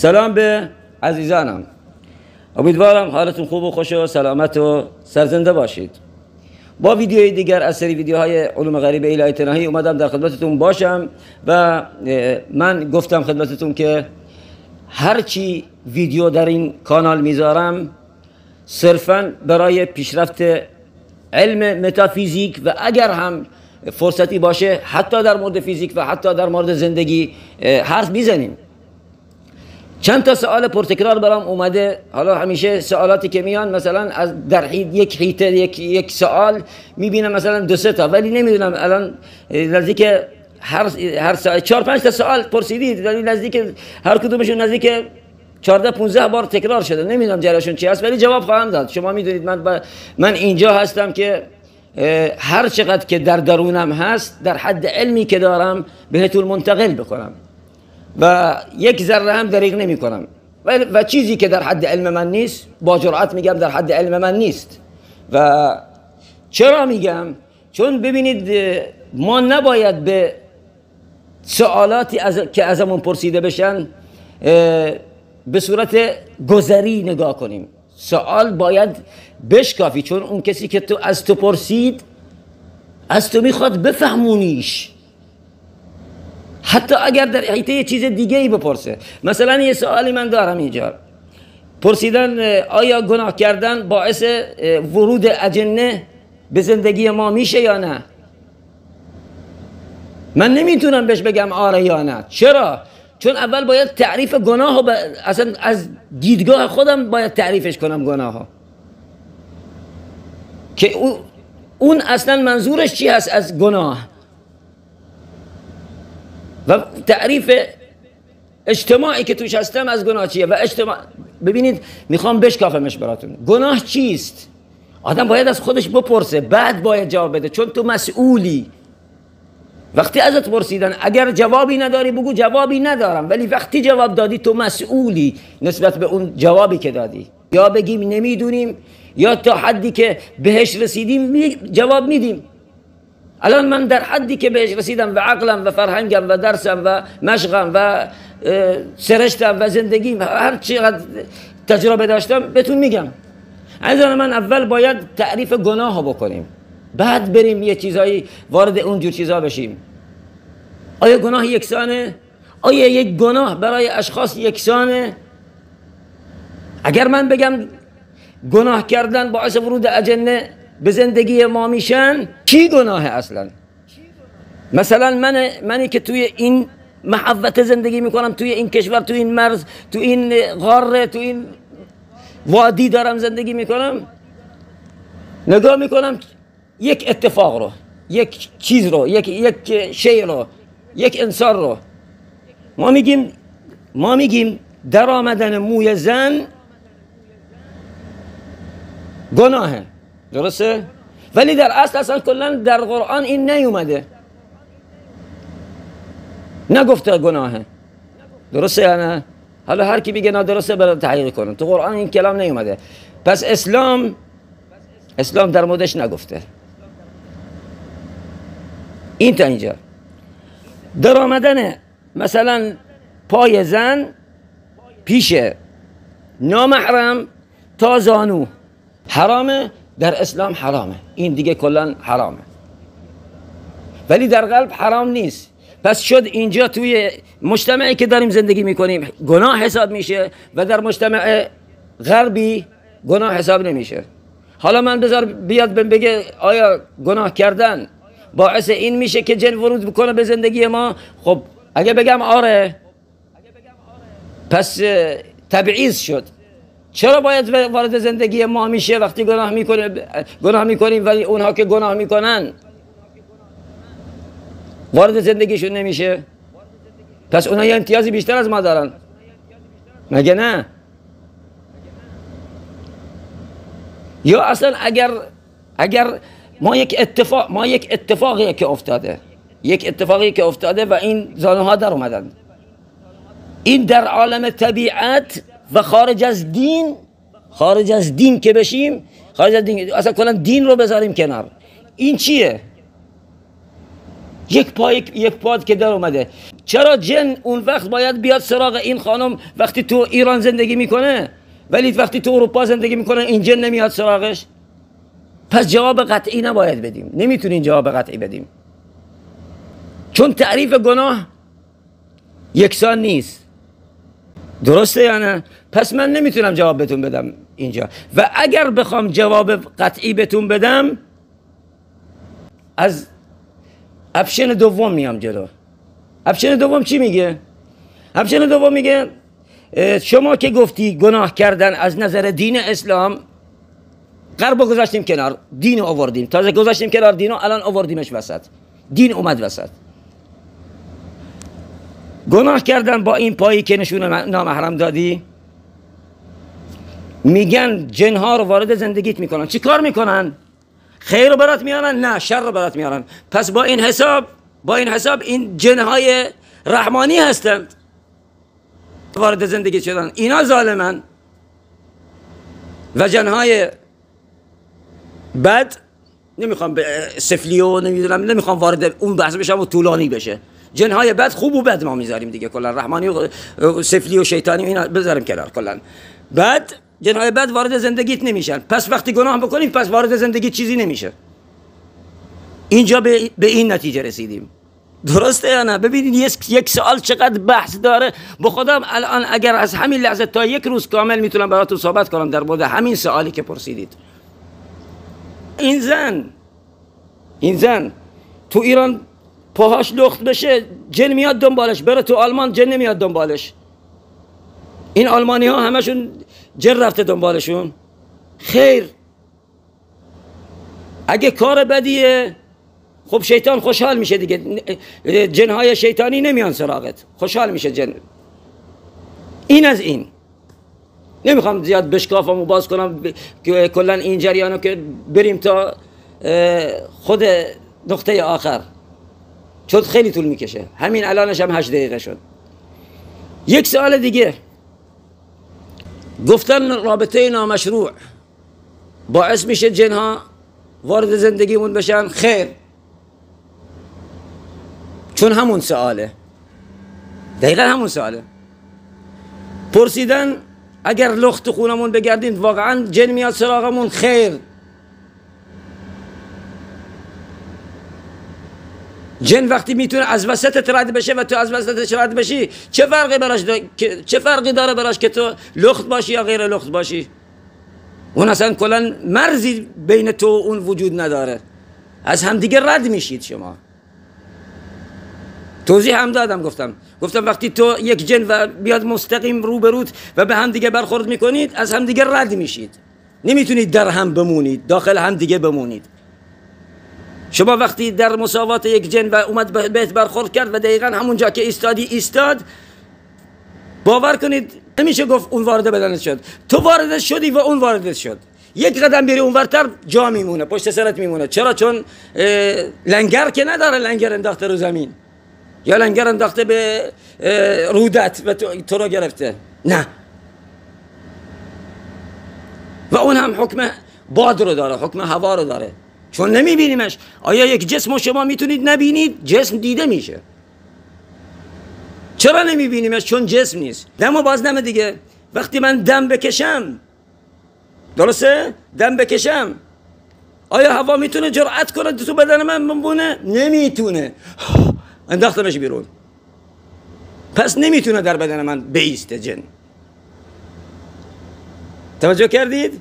سلام به عزیزانم امیدوارم حالتون خوب و خوش و سلامت و سرزنده باشید با ویدیوی دیگر از سری ویدیوهای علوم غریب الهی تناهی اومدم در خدمتتون باشم و من گفتم خدمتتون که هرچی ویدیو در این کانال میذارم صرفا برای پیشرفت علم متافیزیک و اگر هم فرصتی باشه حتی در مورد فیزیک و حتی در مورد زندگی حرف میزنیم چند تا سوال پرتکرار برام اومده حالا همیشه سوالاتی که میان مثلا از در یک حیطه یک, یک سوال میبینم مثلا دو سه تا ولی نمیدونم الان نزدیک هر هر ساعت چهار پنج تا سوال پرسیدید ولی نزدیک هر کدومشون نزدیک 14 15 بار تکرار شده نمیدونم جراشون چی هست ولی جواب خواهم داد شما میدونید من من اینجا هستم که هر چقدر که در درونم هست در حد علمی که دارم بهتون منتقل بکنم و یک ذره هم دریغ نمی کنم و, و چیزی که در حد علم من نیست با جرأت میگم در حد علم من نیست و چرا میگم چون ببینید ما نباید به سوالاتی از... که ازمون پرسیده بشن به صورت گذری نگاه کنیم سوال باید بشکافی چون اون کسی که تو از تو پرسید از تو میخواد بفهمونیش حتی اگر در حیطه چیز دیگه ای بپرسه مثلا یه سوالی من دارم اینجا پرسیدن آیا گناه کردن باعث ورود اجنه به زندگی ما میشه یا نه من نمیتونم بهش بگم آره یا نه چرا چون اول باید تعریف گناه اصلا از دیدگاه خودم باید تعریفش کنم گناه ها که اون اصلا منظورش چی هست از گناه و تعریف اجتماعی که توش هستم از گناه چیه و اجتماع ببینید میخوام بشکافمش براتون گناه چیست آدم باید از خودش بپرسه بعد باید جواب بده چون تو مسئولی وقتی ازت پرسیدن اگر جوابی نداری بگو جوابی ندارم ولی وقتی جواب دادی تو مسئولی نسبت به اون جوابی که دادی یا بگیم نمیدونیم یا تا حدی که بهش رسیدیم جواب میدیم الان من در حدی که بهش رسیدم و عقلم و فرهنگم و درسم و مشقم و سرشتم و زندگیم هر چقدر تجربه داشتم بهتون میگم از من اول باید تعریف گناه ها بکنیم بعد بریم یه چیزایی وارد اونجور چیزا بشیم آیا گناه یکسانه؟ آیا یک گناه برای اشخاص یکسانه؟ اگر من بگم گناه کردن باعث ورود اجنه به زندگی ما میشن کی گناه اصلا مثلا من منی که توی این محوت زندگی میکنم توی این کشور توی این مرز توی این غاره توی این وادی دارم زندگی میکنم نگاه میکنم یک اتفاق رو یک چیز رو یک یک شی رو یک انسان رو ما میگیم ما میگیم در آمدن موی زن گناهه درسته؟ ولی در اصل اصلا کلا در قرآن این نیومده نگفته گناهه درسته یا نه؟ حالا هر کی بگه نادرسته برای تحقیق کنه تو قرآن این کلام نیومده پس اسلام اسلام در موردش نگفته این تا اینجا در آمدن مثلا پای زن پیش نامحرم تا زانو حرامه در اسلام حرامه این دیگه کلا حرامه ولی در قلب حرام نیست پس شد اینجا توی مجتمعی که داریم زندگی میکنیم گناه حساب میشه و در مجتمع غربی گناه حساب نمیشه حالا من بذار بیاد بگه آیا گناه کردن باعث این میشه که جن ورود بکنه به زندگی ما خب اگه بگم آره پس تبعیض شد چرا باید وارد زندگی ما میشه وقتی گناه میکنه گناه میکنیم ولی اونها که گناه میکنن وارد زندگیشون نمیشه پس اونها یه امتیازی بیشتر از ما دارن مگه نه یا اصلا اگر اگر ما یک اتفاق ما یک اتفاقی که افتاده یک اتفاقی که افتاده و این زانوها در اومدن این در عالم طبیعت و خارج از دین خارج از دین که بشیم خارج از دین اصلا کلا دین رو بذاریم کنار این چیه یک پای، یک, پاد که در اومده چرا جن اون وقت باید بیاد سراغ این خانم وقتی تو ایران زندگی میکنه ولی وقتی تو اروپا زندگی میکنه این جن نمیاد سراغش پس جواب قطعی نباید بدیم نمیتونیم جواب قطعی بدیم چون تعریف گناه یکسان نیست درسته یا نه پس من نمیتونم جواب بتون بدم اینجا و اگر بخوام جواب قطعی بتون بدم از اپشن دوم میام جلو اپشن دوم چی میگه اپشن دوم میگه شما که گفتی گناه کردن از نظر دین اسلام قربو گذاشتیم کنار دین آوردیم تازه گذاشتیم کنار دینو الان آوردیمش وسط دین اومد وسط گناه کردن با این پایی که نشون نامحرم دادی میگن جنها رو وارد زندگیت میکنن چی کار میکنن خیر رو برات میارن نه شر رو برات میارن پس با این حساب با این حساب این جنهای رحمانی هستند وارد زندگی شدن اینا ظالمن و جنهای بد نمیخوام به سفلیو نمیدونم نمیخوام وارد اون بحث بشم و طولانی بشه جنهای بد خوب و بد ما میذاریم دیگه کلا رحمانی و سفلی و شیطانی و اینا بذاریم کنار کلا بعد جنهای بد وارد زندگیت نمیشن پس وقتی گناه بکنیم پس وارد زندگی چیزی نمیشه اینجا به, به این نتیجه رسیدیم درسته یا نه ببینید یک سوال چقدر بحث داره به خودم الان اگر از همین لحظه تا یک روز کامل میتونم براتون صحبت کنم در مورد همین سوالی که پرسیدید این زن این زن تو ایران پاهاش لخت بشه جن میاد دنبالش بره تو آلمان جن نمیاد دنبالش این آلمانی ها همشون جن رفته دنبالشون خیر اگه کار بدیه خب شیطان خوشحال میشه دیگه جنهای شیطانی نمیان سراغت خوشحال میشه جن این از این نمیخوام زیاد بشکافم و باز کنم که کلا این جریانو که بریم تا خود نقطه آخر چون خیلی طول میکشه همین الانش هم هشت دقیقه شد یک سوال دیگه گفتن رابطه نامشروع باعث میشه جنها وارد زندگیمون بشن خیر چون همون سواله دقیقا همون سواله پرسیدن اگر لخت خونمون بگردین واقعا جن میاد سراغمون خیر جن وقتی میتونه از وسط رد بشه و تو از وسط رد بشی چه فرقی براش چه فرقی داره براش که تو لخت باشی یا غیر لخت باشی اون اصلا کلا مرزی بین تو اون وجود نداره از همدیگه رد میشید شما توضیح هم دادم گفتم گفتم وقتی تو یک جن و بیاد مستقیم رو برود و به هم دیگه برخورد میکنید از هم همدیگه رد میشید نمیتونید در هم بمونید داخل هم دیگه بمونید شما وقتی در مساوات یک جن و اومد بهت برخورد کرد و دقیقا همونجا که استادی استاد باور کنید نمیشه گفت اون وارد بدنت شد تو وارد شدی و اون وارد شد یک قدم بری اونورتر جا میمونه پشت سرت میمونه چرا چون لنگر که نداره لنگر انداخته رو زمین یا لنگر انداخته به رودت و تو رو گرفته نه و اون هم حکم باد رو داره حکم هوا رو داره چون نمیبینیمش آیا یک جسم شما میتونید نبینید جسم دیده میشه چرا نمیبینیمش چون جسم نیست دم و باز دم دیگه وقتی من دم بکشم درسته دم بکشم آیا هوا میتونه جرأت کنه تو بدن من بمونه نمیتونه انداختمش بیرون پس نمیتونه در بدن من بیسته جن توجه کردید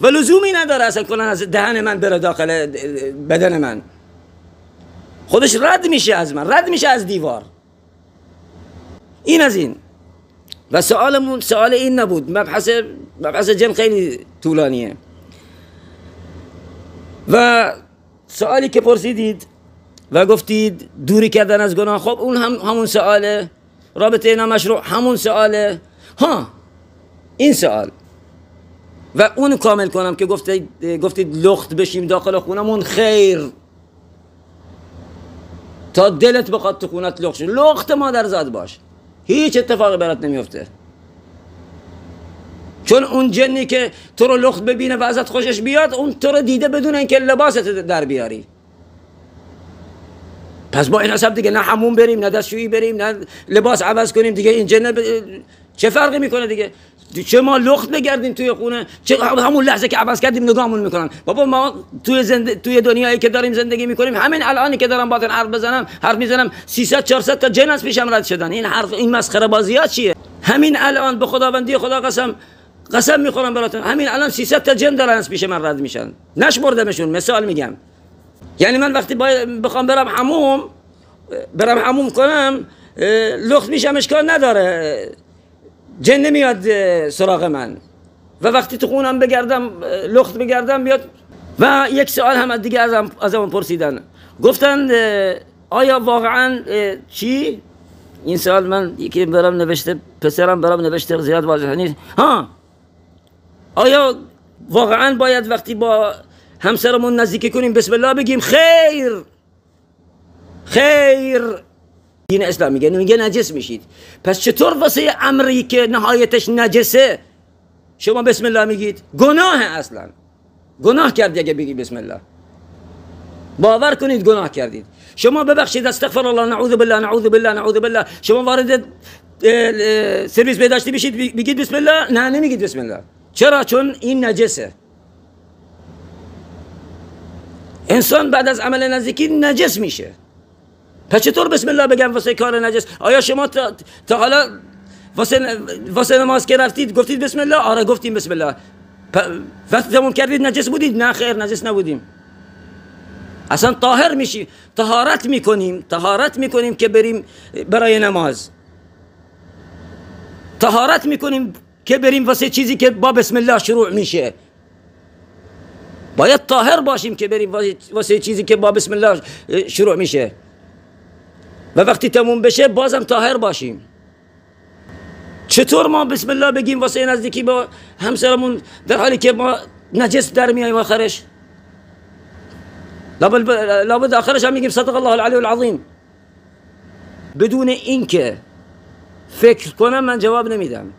و لزومی نداره اصلا کنن از دهن من بره داخل بدن من خودش رد میشه از من رد میشه از دیوار این از این و سوالمون سوال این نبود مبحث مبحث جن خیلی طولانیه و سوالی که پرسیدید و گفتید دوری کردن از گناه خب اون هم همون سواله رابطه نامشروع همون سواله ها این سوال و اون کامل کنم که گفتید, گفتید لخت بشیم داخل خونمون خیر تا دلت بخواد تو خونت لخت شد لخت مادر زاد باش هیچ اتفاقی برات نمیفته چون اون جنی که تو رو لخت ببینه و ازت خوشش بیاد اون تو رو دیده بدون اینکه لباست در بیاری پس با این حساب دیگه نه همون بریم نه دستشویی بریم نه لباس عوض کنیم دیگه این جن چه فرقی میکنه دیگه چه ما لخت بگردیم توی خونه چه همون لحظه که عوض کردیم نگاهمون میکنن بابا ما توی زند... توی دنیایی که داریم زندگی میکنیم همین الانی که دارم باطن حرف بزنم حرف میزنم 300 400 تا جن از پیشم رد شدن این حرف این مسخره بازی ها چیه همین الان به خداوندی خدا قسم قسم میخورم براتون همین الان 300 تا جن دارن از پیش من رد میشن نشمردمشون مثال میگم یعنی من وقتی بخوام برم حموم برم حموم کنم لخت میشم اشکال نداره جن نمیاد سراغ من و وقتی تو خونم بگردم لخت بگردم بیاد و یک سوال هم از دیگه ازم پرسیدن گفتن آیا واقعا چی این سوال من یکی برام نوشته پسرم برام نوشته زیاد واضح نیست ها آیا واقعا باید وقتی با همسرمون نزدیک کنیم بسم الله بگیم خیر خیر دین اسلام میگه میگه نجس میشید پس چطور واسه امری که نهایتش نجسه شما بسم الله میگید گناه اصلا گناه کردی اگه بگی بسم الله باور کنید گناه کردید شما ببخشید استغفر الله نعوذ بالله نعوذ بالله نعوذ بالله شما وارد سرویس بهداشتی بشید بگید بسم الله نه نمیگید بسم الله چرا چون این نجسه انسان بعد از عمل نزدیکی نجس میشه پس چطور بسم الله بگم واسه کار نجس آیا شما تا, تا حالا واسه, واسه نماز که رفتید گفتید بسم الله آره گفتیم بسم الله وقتی تموم کردید نجس بودید نه خیر نجس نبودیم اصلا طاهر میشیم طهارت میکنیم طهارت میکنیم که بریم برای نماز طهارت میکنیم که بریم واسه چیزی که با بسم الله شروع میشه باید طاهر باشیم که بریم واسه چیزی که با بسم الله شروع میشه و وقتی تموم بشه بازم تاهر باشیم چطور ما بسم الله بگیم واسه نزدیکی با همسرمون در حالی که ما نجس در میاییم آخرش لابد آخرش هم میگیم صدق الله العلی العظیم بدون اینکه فکر کنم من جواب نمیدم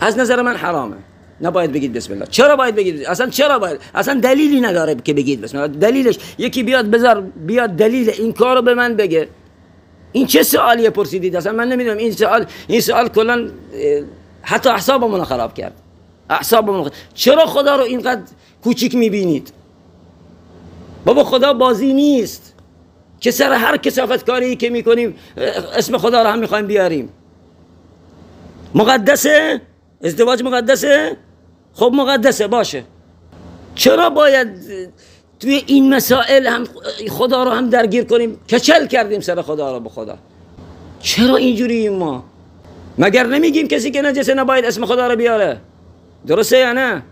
از نظر من حرامه نباید بگید بسم الله چرا باید بگید اصلا چرا باید اصلا دلیلی نداره که بگید بسم الله دلیلش یکی بیاد بذار بیاد دلیل این کارو به من بگه این چه سوالیه پرسیدید اصلا من نمیدونم این سوال این سوال کلا حتی اعصابمون خراب کرد اعصابمون چرا خدا رو اینقدر کوچیک میبینید بابا خدا بازی نیست که سر هر کسافت کاری که میکنیم اسم خدا رو هم میخوایم بیاریم مقدسه ازدواج مقدسه خب مقدسه باشه چرا باید توی این مسائل هم خدا رو هم درگیر کنیم کچل کردیم سر خدا رو به خدا چرا اینجوری ما مگر نمیگیم کسی که نجسه نباید اسم خدا رو بیاره درسته یا نه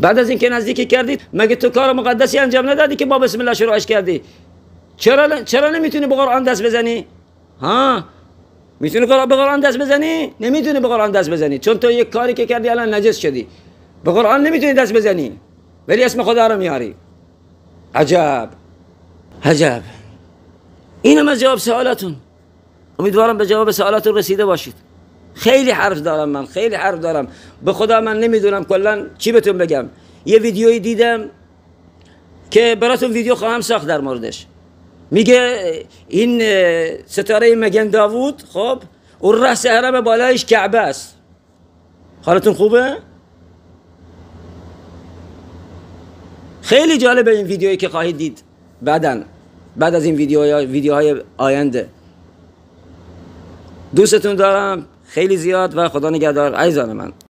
بعد از اینکه نزدیکی کردید مگه تو کار مقدسی انجام ندادی که با بسم الله شروعش کردی چرا چرا نمیتونی به قرآن دست بزنی ها میتونی به قرآن دست بزنی نمیتونی به قرآن دست بزنی چون تو یک کاری که کردی الان نجس شدی به قرآن نمیتونی دست بزنی ولی اسم خدا رو میاری عجب عجب اینم از جواب سوالاتون امیدوارم به جواب سوالاتون رسیده باشید خیلی حرف دارم من خیلی حرف دارم به خدا من نمیدونم کلا چی بهتون بگم یه ویدیویی دیدم که براتون ویدیو خواهم ساخت در موردش میگه این ستاره مگن داوود خب اون رأس عرب بالایش کعبه است حالتون خوبه؟ خیلی جالبه این ویدیویی که خواهید دید بعدا بعد از این ویدیو ویدیوهای آینده دوستتون دارم خیلی زیاد و خدا نگهدار عزیزان من